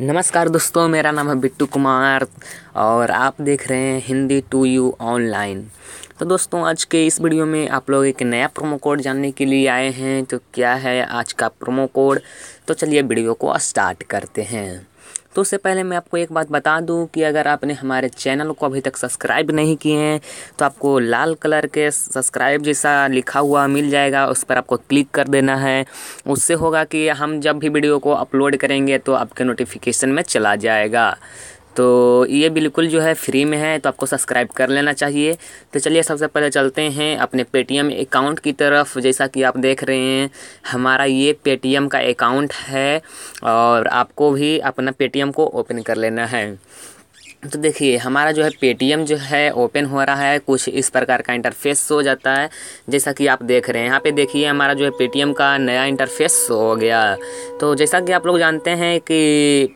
नमस्कार दोस्तों मेरा नाम है बिट्टू कुमार और आप देख रहे हैं हिंदी टू यू ऑनलाइन तो दोस्तों आज के इस वीडियो में आप लोग एक नया प्रोमो कोड जानने के लिए आए हैं तो क्या है आज का प्रोमो कोड तो चलिए वीडियो को स्टार्ट करते हैं तो उससे पहले मैं आपको एक बात बता दूं कि अगर आपने हमारे चैनल को अभी तक सब्सक्राइब नहीं किए हैं तो आपको लाल कलर के सब्सक्राइब जैसा लिखा हुआ मिल जाएगा उस पर आपको क्लिक कर देना है उससे होगा कि हम जब भी वीडियो को अपलोड करेंगे तो आपके नोटिफिकेशन में चला जाएगा तो ये बिल्कुल जो है फ्री में है तो आपको सब्सक्राइब कर लेना चाहिए तो चलिए सबसे पहले चलते हैं अपने पेटीएम अकाउंट की तरफ जैसा कि आप देख रहे हैं हमारा ये पेटीएम का अकाउंट है और आपको भी अपना पेटीएम को ओपन कर लेना है तो देखिए हमारा जो है पेटीएम जो है ओपन हो रहा है कुछ इस प्रकार का इंटरफेस हो जाता है जैसा कि आप देख रहे हैं यहाँ पे देखिए हमारा जो है पेटीएम का नया इंटरफेस हो गया तो जैसा कि आप लोग जानते हैं कि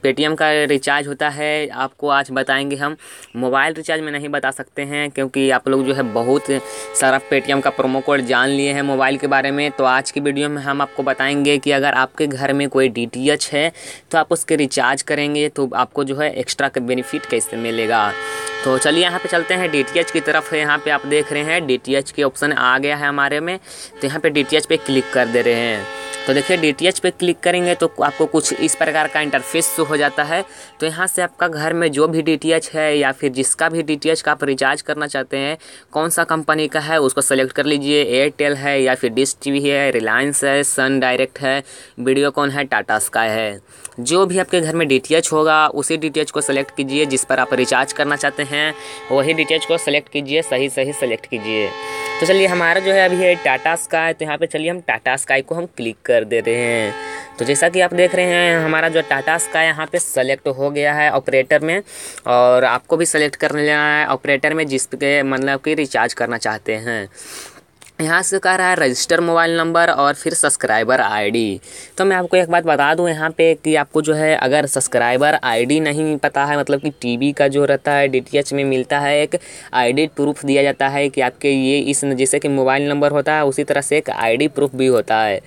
पेटीएम का रिचार्ज होता है आपको आज बताएंगे हम मोबाइल रिचार्ज में नहीं बता सकते हैं क्योंकि आप लोग जो है बहुत सारा पेटीएम का प्रोमो कोड जान लिए हैं मोबाइल के बारे में तो आज की वीडियो में हम आपको बताएंगे कि अगर आपके घर में कोई डी है तो आप उसके रिचार्ज करेंगे तो आपको जो है एक्स्ट्रा बेनिफिट कैसे मिलेगा तो चलिए यहाँ पे चलते हैं डी की तरफ यहाँ पे आप देख रहे हैं डी के ऑप्शन आ गया है हमारे में तो यहाँ पे डी पे क्लिक कर दे रहे हैं तो देखिए डी टी एच पे क्लिक करेंगे तो आपको कुछ इस प्रकार का इंटरफेस हो जाता है तो यहाँ से आपका घर में जो भी डी टी एच है या फिर जिसका भी डी टी एच का आप रिचार्ज करना चाहते हैं कौन सा कंपनी का है उसको सेलेक्ट कर लीजिए एयरटेल है या फिर डिश टी वी है रिलायंस है सन डायरेक्ट है वीडियोकॉन है टाटा स्काई है जो भी आपके घर में डी टी एच होगा उसी डी टी एच को सेलेक्ट कीजिए जिस पर आप रिचार्ज करना चाहते हैं वही डी टी एच को सेलेक्ट कीजिए सही सही सेलेक्ट कीजिए तो चलिए हमारा जो है अभी है टाटा स्काई तो यहाँ पे चलिए हम टाटा स्काई को हम क्लिक कर दे रहे हैं तो जैसा कि आप देख रहे हैं हमारा जो टाटा स्काई यहाँ पे सेलेक्ट हो गया है ऑपरेटर में और आपको भी सेलेक्ट कर लेना है ऑपरेटर में जिसके मतलब कि रिचार्ज करना चाहते हैं यहाँ से कह रहा है रजिस्टर मोबाइल नंबर और फिर सब्सक्राइबर आईडी तो मैं आपको एक बात बता दूँ यहाँ पे कि आपको जो है अगर सब्सक्राइबर आईडी नहीं पता है मतलब कि टीवी का जो रहता है डीटीएच में मिलता है एक आईडी प्रूफ दिया जाता है कि आपके ये इस जैसे कि मोबाइल नंबर होता है उसी तरह से एक आई प्रूफ भी होता है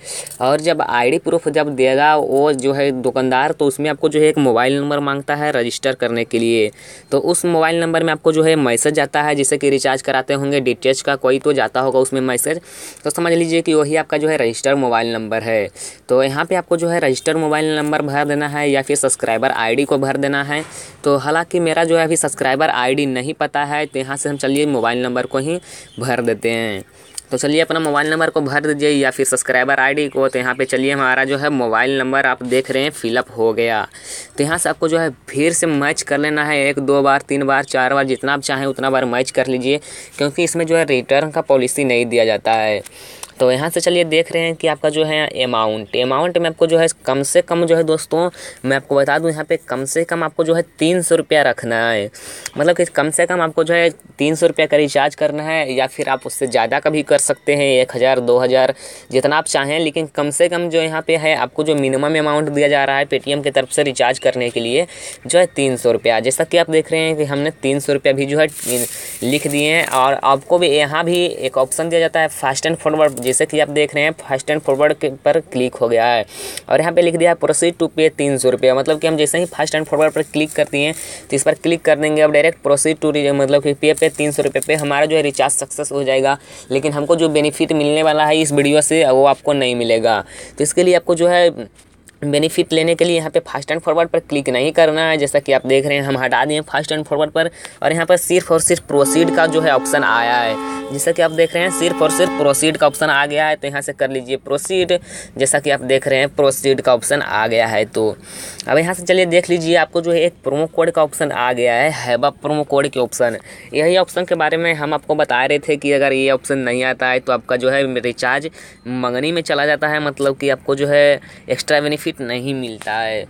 और जब आई प्रूफ जब देगा वो जो है दुकानदार तो उसमें आपको जो है एक मोबाइल नंबर मांगता है रजिस्टर करने के लिए तो उस मोबाइल नंबर में आपको जो है मैसेज आता है जैसे कि रिचार्ज कराते होंगे डी का कोई तो जाता होगा उसमें मैसेज सर तो समझ लीजिए कि वही आपका जो है रजिस्टर मोबाइल नंबर है तो यहाँ पे आपको जो है रजिस्टर मोबाइल नंबर भर देना है या फिर सब्सक्राइबर आईडी को भर देना है तो हालांकि मेरा जो है अभी सब्सक्राइबर आईडी नहीं पता है तो यहाँ से हम चलिए मोबाइल नंबर को ही भर देते हैं तो चलिए अपना मोबाइल नंबर को भर दीजिए या फिर सब्सक्राइबर आईडी को तो यहाँ पे चलिए हमारा जो है मोबाइल नंबर आप देख रहे हैं फिलअप हो गया तो यहाँ से आपको जो है फिर से मैच कर लेना है एक दो बार तीन बार चार बार जितना आप चाहें उतना बार मैच कर लीजिए क्योंकि इसमें जो है रिटर्न का पॉलिसी नहीं दिया जाता है तो यहाँ से चलिए देख रहे हैं कि आपका जो है अमाउंट अमाउंट में आपको जो है कम से कम जो है दोस्तों मैं आपको बता दूँ यहाँ पे कम से कम आपको जो है तीन सौ रुपया रखना है मतलब कि कम से कम आपको जो है तीन सौ रुपया का रिचार्ज करना है या फिर आप उससे ज़्यादा का भी कर सकते हैं एक हज़ार दो हज़ार जितना आप चाहें लेकिन कम से कम जो यहाँ पर है आपको जो मिनिमम अमाउंट दिया जा रहा है पेटीएम की तरफ से रिचार्ज करने के लिए जो है तीन सौ रुपया जैसा कि आप देख रहे हैं कि हमने तीन सौ रुपया भी जो है लिख दिए हैं और आपको भी यहाँ भी एक ऑप्शन दिया जाता है फास्ट एंड फॉरवर्ड जैसे कि आप देख रहे हैं फर्स्ट एंड फॉरवर्ड पर क्लिक हो गया है और यहाँ पे लिख दिया है प्रोसीड टू पे तीन सौ रुपये मतलब कि हम जैसे ही फर्स्ट एंड फॉरवर्ड पर क्लिक करती हैं तो इस पर क्लिक कर देंगे अब डायरेक्ट प्रोसीड टू मतलब कि पे पे तीन सौ रुपये पे हमारा जो है रिचार्ज सक्सेस हो जाएगा लेकिन हमको जो बेनिफिट मिलने वाला है इस वीडियो से वो आपको नहीं मिलेगा तो इसके लिए आपको जो है बेनिफिट लेने के लिए यहाँ पे फास्ट एंड फॉरवर्ड पर क्लिक नहीं करना है जैसा कि आप देख रहे हैं हम हटा दिए फास्ट एंड फॉरवर्ड पर और यहाँ पर सिर्फ और सिर्फ प्रोसीड का जो है ऑप्शन आया है जैसा कि आप देख रहे हैं सिर्फ और सिर्फ प्रोसीड का ऑप्शन आ गया है तो यहाँ से कर लीजिए प्रोसीड जैसा कि आप देख रहे हैं प्रोसीड का ऑप्शन आ गया है तो अब यहाँ से चलिए देख लीजिए आपको जो है एक प्रोमो कोड का ऑप्शन आ गया है हैबा प्रोमो कोड के ऑप्शन यही ऑप्शन के बारे में हम आपको बता रहे थे कि अगर ये ऑप्शन नहीं आता है तो आपका जो है रिचार्ज मंगनी में चला जाता है मतलब कि आपको जो है एक्स्ट्रा बेनिफिट बेनिफिट नहीं मिलता है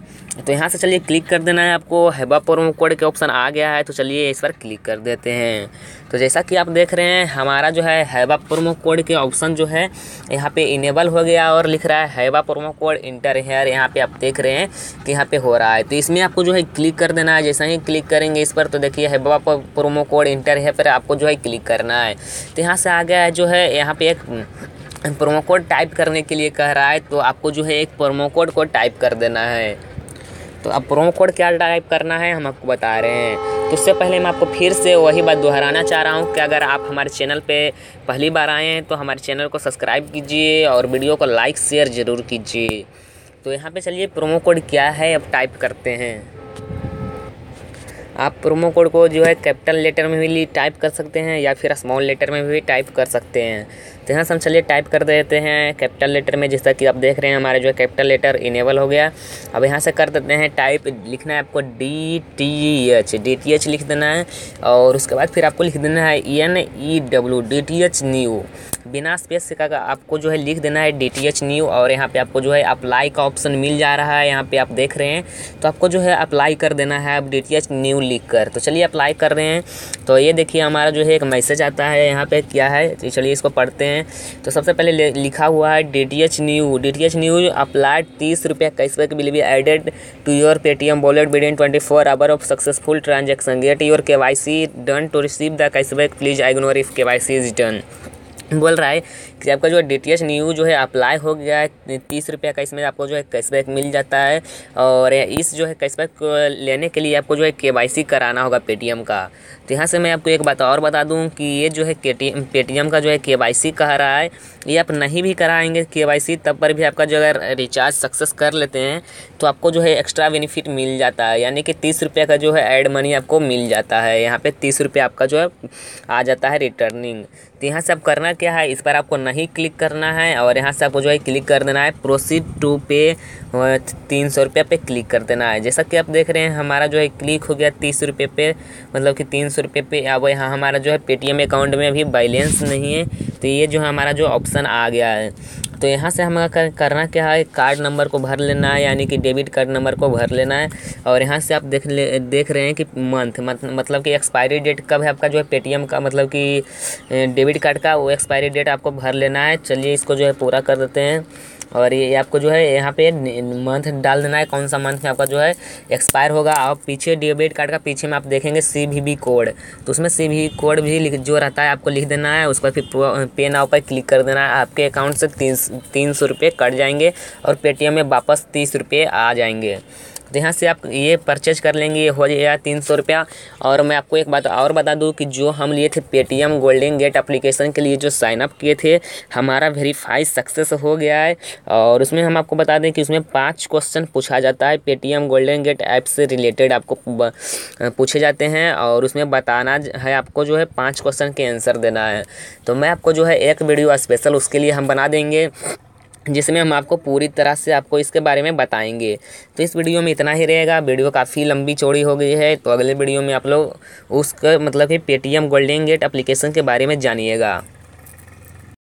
तो यहाँ से चलिए क्लिक कर देना है आपको हेबा प्रोमो कोड के ऑप्शन आ गया है तो चलिए इस पर क्लिक कर देते हैं तो जैसा कि आप देख रहे हैं हमारा जो है हेबा प्रोमो कोड के ऑप्शन जो है यहाँ पे इनेबल हो गया और लिख रहा है have a promo code enter here यहाँ पे आप देख रहे हैं कि यहाँ पे हो रहा है तो इसमें आपको जो है क्लिक कर देना है जैसा ही क्लिक करेंगे इस पर तो देखिए हेबा प्रोमो कोड इंटर हेयर पर आपको जो है क्लिक करना है तो यहाँ से आ गया है जो है यहाँ पे एक प्रोमो कोड टाइप करने के लिए कह रहा है तो आपको जो है एक प्रोमो कोड को टाइप कर देना है तो अब प्रोमो कोड क्या टाइप करना है हम आपको बता रहे हैं तो उससे पहले मैं आपको फिर से वही बात दोहराना चाह रहा हूँ कि अगर आप हमारे चैनल पे पहली बार आए हैं तो हमारे चैनल को सब्सक्राइब कीजिए और वीडियो को लाइक शेयर ज़रूर कीजिए तो यहाँ पे चलिए प्रोमो कोड क्या है अब टाइप करते हैं आप प्रोमो कोड को जो है कैपिटल लेटर में भी टाइप कर सकते हैं या फिर स्मॉल लेटर में भी टाइप कर सकते हैं तो यहाँ से हम चलिए टाइप कर देते हैं कैपिटल लेटर में जैसा कि आप देख रहे हैं हमारा जो है कैपिटल लेटर इनेबल हो गया अब यहाँ से कर देते हैं टाइप लिखना है आपको D T H D T H लिख देना है और उसके बाद फिर आपको लिख देना है N E W D T H new बिना स्पेस से का आपको जो है लिख देना है डी टी एच न्यू और यहाँ पे आपको जो है अप्लाई का ऑप्शन मिल जा रहा है यहाँ पे आप देख रहे हैं तो आपको जो है अप्लाई कर देना है आप डी टी एच न्यू लिख कर तो चलिए अप्लाई कर रहे हैं तो ये देखिए हमारा जो है एक मैसेज आता है यहाँ पे क्या है तो चलिए इसको पढ़ते हैं तो सबसे पहले लिखा हुआ है D T H new D T H new applied तीस रुपये cashback will be added to your Paytm wallet within twenty four hour of successful transaction get your K Y C done to receive the cashback please ignore if K Y C is done Well right ¿eh? कि आपका जो है D T H new जो है apply हो गया है तीस रुपये का इसमें आपको जो है कैशबैक मिल जाता है और इस जो है कैशबैक लेने के लिए आपको जो है के वाई सी कराना होगा पेटीएम का तो यहाँ से मैं आपको एक बात और बता दूँ कि ये जो है के टी पेटीएम का जो है के वाई सी कह रहा है ये आप नहीं भी कराएंगे के वाई सी तब पर भी आपका जो अगर रिचार्ज सक्सेस कर लेते हैं तो आपको जो है एक्स्ट्रा बेनिफिट मिल जाता है यानी कि तीस रुपये का जो है एड मनी आपको मिल जाता है यहाँ पर तीस रुपये आपका जो है आ जाता है रिटर्निंग तो यहाँ से आप करना क्या है इस पर आपको नहीं नहीं क्लिक करना है और यहाँ से आपको जो है क्लिक कर देना है प्रोसीड टू पे तीन सौ रुपये पे क्लिक कर देना है जैसा कि आप देख रहे हैं हमारा जो है क्लिक हो गया तीस रुपये पे मतलब कि तीन सौ रुपये पे अब यहाँ हमारा जो है पेटीएम अकाउंट में अभी बैलेंस नहीं है तो ये जो हमारा जो ऑप्शन आ गया है तो यहाँ से हमें करना क्या है कार्ड नंबर को भर लेना है यानी कि डेबिट कार्ड नंबर को भर लेना है और यहाँ से आप देख ले देख रहे हैं कि मंथ मत, मतलब कि एक्सपायरी डेट कब है आपका जो है पेटीएम का मतलब कि डेबिट कार्ड का वो एक्सपायरी डेट आपको भर लेना है चलिए इसको जो है पूरा कर देते हैं और ये आपको जो है यहाँ पे मंथ डाल देना है कौन सा मंथ में आपका जो है एक्सपायर होगा और पीछे डेबिट कार्ड का पीछे में आप देखेंगे सी भी बी कोड तो उसमें सी भी कोड भी लिख जो रहता है आपको लिख देना है उसके बाद फिर पे नाव पर क्लिक कर देना है आपके अकाउंट से तीन तीन सौ रुपये कट जाएंगे और पेटीएम में वापस तीस रुपये आ जाएंगे तो यहाँ से आप ये परचेज कर लेंगे ये हो जाएगा तीन सौ रुपया और मैं आपको एक बात और बता दूँ कि जो हम लिए थे पेटीएम गोल्डन गेट अप्लीकेशन के लिए जो साइनअप किए थे हमारा वेरीफाई सक्सेस हो गया है और उसमें हम आपको बता दें कि उसमें पाँच क्वेश्चन पूछा जाता है पेटीएम गोल्डन गेट ऐप से रिलेटेड आपको पूछे जाते हैं और उसमें बताना है आपको जो है पाँच क्वेश्चन के आंसर देना है तो मैं आपको जो है एक वीडियो स्पेशल उसके लिए हम बना देंगे जिसमें हम आपको पूरी तरह से आपको इसके बारे में बताएंगे तो इस वीडियो में इतना ही रहेगा वीडियो काफ़ी लंबी चौड़ी हो गई है तो अगले वीडियो में आप लोग उसका मतलब कि पेटीएम गोल्डन गेट अप्लीकेशन के बारे में जानिएगा